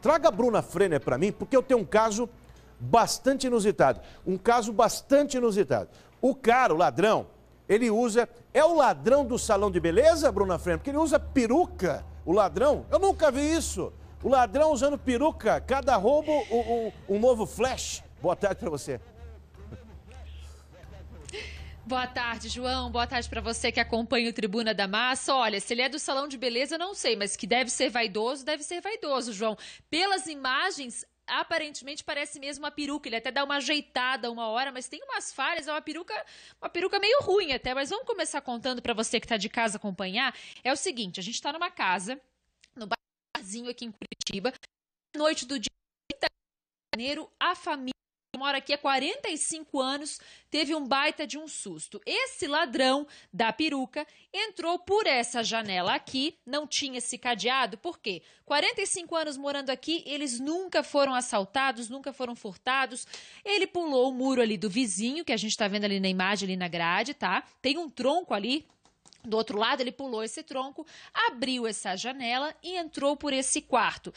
Traga a Bruna Frenner para mim, porque eu tenho um caso bastante inusitado. Um caso bastante inusitado. O cara, o ladrão, ele usa. É o ladrão do salão de beleza, Bruna Frenner? Porque ele usa peruca, o ladrão. Eu nunca vi isso. O ladrão usando peruca, cada roubo um, um, um novo flash. Boa tarde para você. Boa tarde, João. Boa tarde para você que acompanha o Tribuna da Massa. Olha, se ele é do salão de beleza, não sei, mas que deve ser vaidoso, deve ser vaidoso, João. Pelas imagens, aparentemente parece mesmo uma peruca. Ele até dá uma ajeitada uma hora, mas tem umas falhas. É uma peruca, uma peruca meio ruim até. Mas vamos começar contando para você que está de casa acompanhar. É o seguinte: a gente está numa casa, no barzinho aqui em Curitiba, noite do dia de janeiro, a família mora aqui há 45 anos, teve um baita de um susto. Esse ladrão da peruca entrou por essa janela aqui, não tinha esse cadeado, por quê? 45 anos morando aqui, eles nunca foram assaltados, nunca foram furtados. Ele pulou o muro ali do vizinho, que a gente está vendo ali na imagem, ali na grade, tá? Tem um tronco ali do outro lado, ele pulou esse tronco, abriu essa janela e entrou por esse quarto.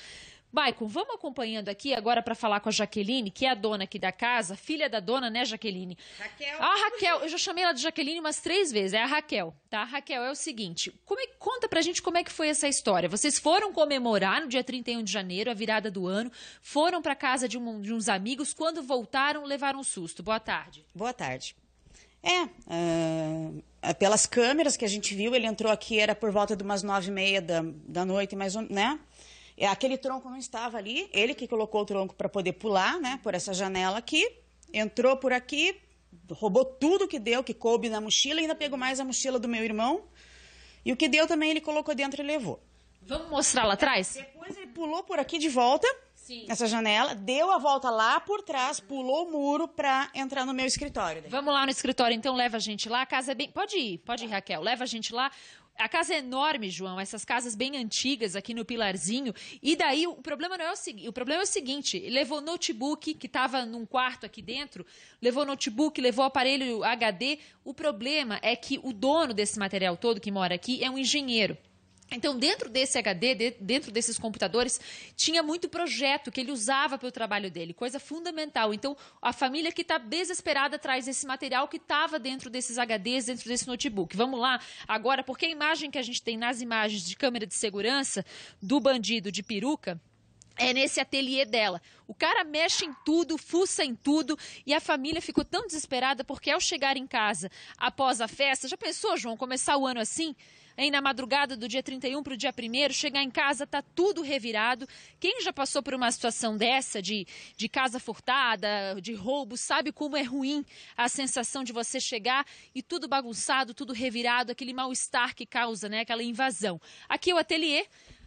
Maicon, vamos acompanhando aqui agora para falar com a Jaqueline, que é a dona aqui da casa, filha da dona, né, Jaqueline? Raquel. A Raquel, eu já chamei ela de Jaqueline umas três vezes, é a Raquel, tá? Raquel, é o seguinte, como é, conta pra gente como é que foi essa história. Vocês foram comemorar no dia 31 de janeiro, a virada do ano, foram para casa de, um, de, uns amigos, quando voltaram, levaram um susto. Boa tarde. Boa tarde. É, uh, pelas câmeras que a gente viu, ele entrou aqui, era por volta de umas nove e meia da, da noite, mais ou menos, né? É, aquele tronco não estava ali, ele que colocou o tronco para poder pular, né, por essa janela aqui, entrou por aqui, roubou tudo que deu, que coube na mochila, ainda pegou mais a mochila do meu irmão. E o que deu também ele colocou dentro e levou. Vamos mostrar lá atrás? Depois ele pulou por aqui de volta, nessa janela, deu a volta lá por trás, pulou o muro para entrar no meu escritório. Daí. Vamos lá no escritório, então leva a gente lá. A casa é bem. Pode ir, pode ir, Raquel. Leva a gente lá. A casa é enorme, João, essas casas bem antigas aqui no Pilarzinho. E daí o problema não é o seguinte, o problema é o seguinte, levou notebook que estava num quarto aqui dentro, levou notebook, levou aparelho HD. O problema é que o dono desse material todo que mora aqui é um engenheiro. Então, dentro desse HD, dentro desses computadores, tinha muito projeto que ele usava para o trabalho dele, coisa fundamental. Então, a família que está desesperada atrás desse material que estava dentro desses HDs, dentro desse notebook. Vamos lá agora, porque a imagem que a gente tem nas imagens de câmera de segurança do bandido de peruca, é nesse ateliê dela. O cara mexe em tudo, fuça em tudo, e a família ficou tão desesperada porque ao chegar em casa após a festa, já pensou, João, começar o ano assim? aí na madrugada do dia 31 para o dia 1 chegar em casa, tá tudo revirado. Quem já passou por uma situação dessa, de, de casa furtada, de roubo, sabe como é ruim a sensação de você chegar e tudo bagunçado, tudo revirado, aquele mal-estar que causa, né? Aquela invasão. Aqui é o ateliê.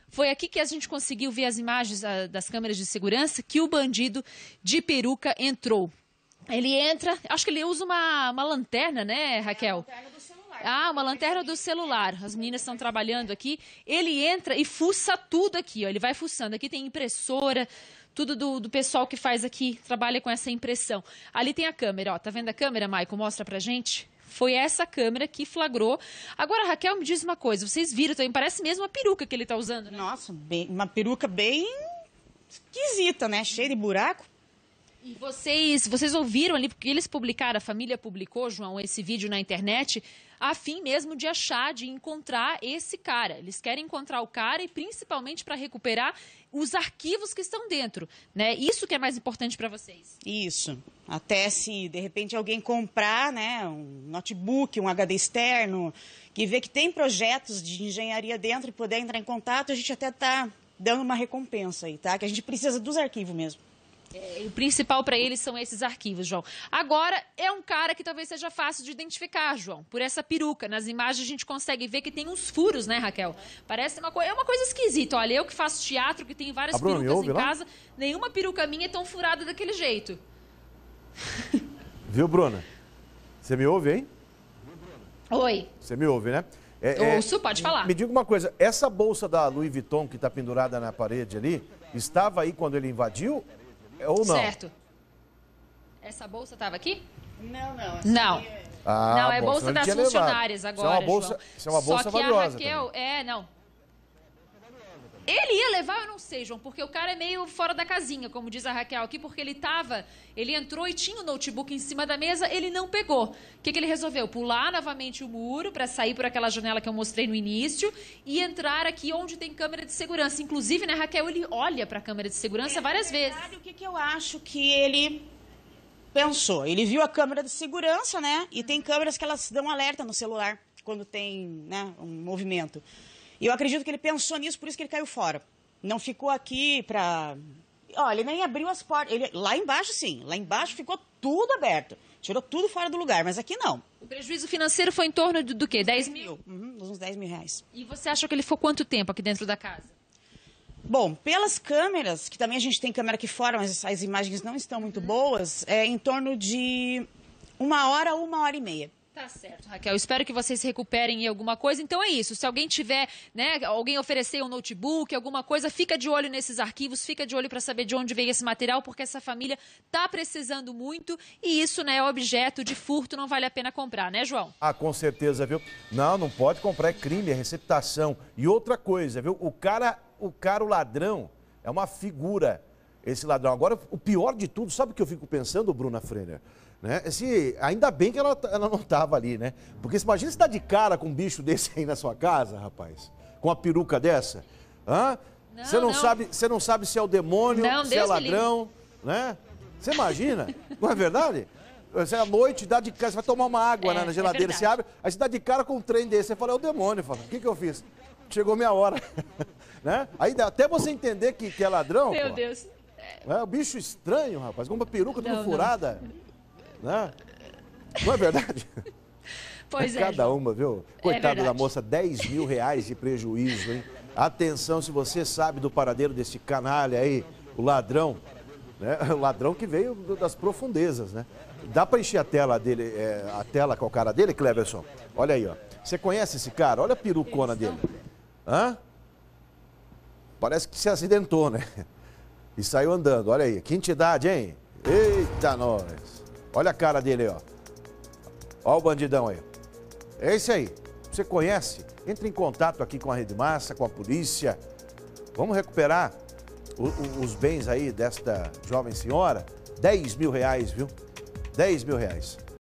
Foi aqui que a gente conseguiu ver as imagens ah, das câmeras de segurança que o bandido de peruca entrou. Ele entra, acho que ele usa uma, uma lanterna, né, Raquel? É a lanterna do celular. Ah, uma lanterna do celular. As meninas estão trabalhando aqui. Ele entra e fuça tudo aqui, ó. Ele vai fuçando. Aqui tem impressora, tudo do, do pessoal que faz aqui, trabalha com essa impressão. Ali tem a câmera, ó. Tá vendo a câmera, Maicon? Mostra pra gente. Foi essa câmera que flagrou. Agora, Raquel, me diz uma coisa. Vocês viram também, parece mesmo uma peruca que ele está usando, né? Nossa, bem, uma peruca bem esquisita, né? Cheia de buraco. E vocês, vocês ouviram ali, porque eles publicaram, a família publicou, João, esse vídeo na internet, a fim mesmo de achar, de encontrar esse cara. Eles querem encontrar o cara e principalmente para recuperar os arquivos que estão dentro, né? Isso que é mais importante para vocês. Isso. Até se de repente alguém comprar, né, um notebook, um HD externo, que vê que tem projetos de engenharia dentro e puder entrar em contato, a gente até tá dando uma recompensa aí, tá? Que a gente precisa dos arquivos mesmo. É, o principal para eles são esses arquivos, João. Agora, é um cara que talvez seja fácil de identificar, João, por essa peruca. Nas imagens a gente consegue ver que tem uns furos, né, Raquel? Parece uma coisa. É uma coisa esquisita. Olha, eu que faço teatro, que tenho várias ah, Bruno, perucas em casa, lá? nenhuma peruca minha é tão furada daquele jeito. Viu, Bruna? Você me ouve, hein? Oi. Você me ouve, né? É, é Ouço, pode falar. Me diga uma coisa, essa bolsa da Louis Vuitton que está pendurada na parede ali, estava aí quando ele invadiu é ou não? Certo. Essa bolsa estava aqui? Não, não. Não. É... Ah, não, é bom, bolsa das funcionárias agora, isso é uma bolsa, João. Isso é uma bolsa Só que valiosa a Raquel, também. é, não, ele ia levar, eu não sei, João, porque o cara é meio fora da casinha, como diz a Raquel aqui, porque ele tava, ele entrou e tinha o um notebook em cima da mesa, ele não pegou. O que, que ele resolveu? Pular novamente o muro para sair por aquela janela que eu mostrei no início e entrar aqui onde tem câmera de segurança. Inclusive, né, Raquel, ele olha para a câmera de segurança é, várias verdade, vezes. O que, que eu acho que ele pensou? Ele viu a câmera de segurança, né? E uhum. tem câmeras que elas dão alerta no celular quando tem, né, um movimento eu acredito que ele pensou nisso, por isso que ele caiu fora. Não ficou aqui para. Olha, ele nem abriu as portas. Ele... Lá embaixo, sim. Lá embaixo ficou tudo aberto. Tirou tudo fora do lugar, mas aqui não. O prejuízo financeiro foi em torno do, do quê? 10 mil? Uhum, uns 10 mil reais. E você acha que ele ficou quanto tempo aqui dentro da casa? Bom, pelas câmeras, que também a gente tem câmera aqui fora, mas as imagens não estão muito boas, é em torno de uma hora a uma hora e meia. Tá certo, Raquel. Espero que vocês recuperem alguma coisa. Então é isso. Se alguém tiver, né, alguém oferecer um notebook, alguma coisa, fica de olho nesses arquivos, fica de olho para saber de onde veio esse material, porque essa família tá precisando muito e isso, né, é objeto de furto, não vale a pena comprar, né, João? Ah, com certeza, viu? Não, não pode comprar, é crime, é receptação. E outra coisa, viu? O cara, o cara o ladrão é uma figura esse ladrão. Agora, o pior de tudo, sabe o que eu fico pensando, Bruna Freire? Né? Assim, ainda bem que ela, ela não estava ali, né? Porque você imagina se tá de cara com um bicho desse aí na sua casa, rapaz. Com uma peruca dessa. Hã? Não, você, não, não. Sabe, você não sabe se é o demônio, não, se é Deus é ladrão, né? Você imagina? não é verdade? Você é à noite dá de cara, você vai tomar uma água é, né, na é geladeira, é você abre, aí você dá tá de cara com um trem desse. Você fala, é o demônio. Fala, o que, que eu fiz? Chegou minha hora. né? Aí até você entender que, que é ladrão. Meu pô, Deus. É um bicho estranho, rapaz, com uma peruca toda furada. Né? Não é verdade? Pois é, é. Cada uma, viu? É Coitada é da moça, 10 mil reais de prejuízo, hein? Atenção, se você sabe do paradeiro desse canalha aí, o ladrão, né? O ladrão que veio das profundezas, né? Dá para encher a tela dele, é, a tela com a cara dele, Cleverson? Olha aí, ó. Você conhece esse cara? Olha a perucona dele. Hã? Parece que se acidentou, né? E saiu andando. Olha aí, que entidade, hein? Eita, nós! Olha a cara dele, ó. Olha o bandidão aí. É esse aí. Você conhece? Entre em contato aqui com a Rede Massa, com a polícia. Vamos recuperar o, o, os bens aí desta jovem senhora. 10 mil reais, viu? 10 mil reais.